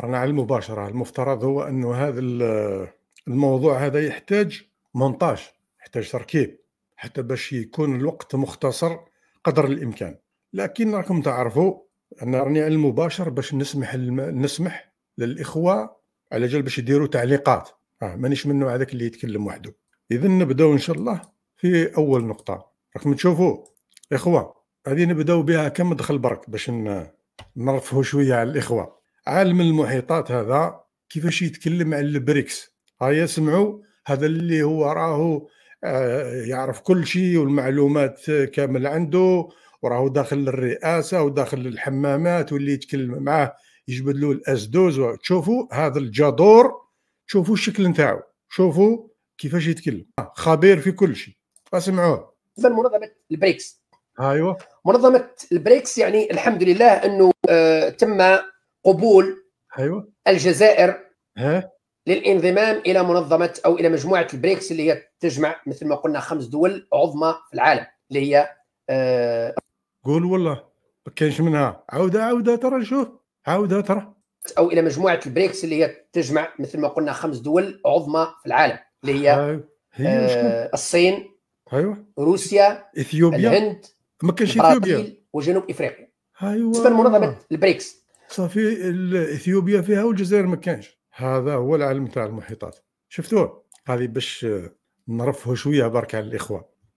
رانا على المباشره المفترض هو انه هذا الموضوع هذا يحتاج مونتاج يحتاج تركيب حتى باش يكون الوقت مختصر قدر الامكان لكن راكم تعرفوا ان راني على المباشر باش نسمح الم... نسمح للاخوه على جال باش يديروا تعليقات آه مانيش منه هذاك اللي يتكلم وحده اذا نبداو ان شاء الله في اول نقطه راكم تشوفوا اخوه هذه نبداو بها كم دخل برك باش نرفهوا شويه على الاخوه عالم المحيطات هذا كيفاش يتكلم على البريكس هيا سمعوا هذا اللي هو راهو آه، يعرف كل شيء والمعلومات كامل عنده وراهو داخل الرئاسه وداخل الحمامات واللي يتكلم معاه يجبد له الاس دوز تشوفوا هذا الجدور شوفوا الشكل نتاعو شوفوا كيفاش يتكلم آه، خبير في كل شيء اسمعوه منظمه البريكس ايوه منظمه البريكس يعني الحمد لله انه آه، تم قبول ايوه الجزائر ها للانضمام الى منظمه او الى مجموعه البريكس اللي هي تجمع مثل ما قلنا خمس دول عظمى في العالم اللي هي آه قول والله ما كاينش منها عوده عوده ترى شوف عوده ترى او الى مجموعه البريكس اللي هي تجمع مثل ما قلنا خمس دول عظمى في العالم اللي هي, أيوة. هي آه الصين ايوه روسيا اثيوبيا الهند ما كانش اثيوبيا وجنوب افريقيا ايوه بالنسبه منظمه البريكس صافي اثيوبيا فيها والجزائر ما كانش هذا هو العالم تاع المحيطات شفتوه هذه باش نرفه شويه برك على الاخوه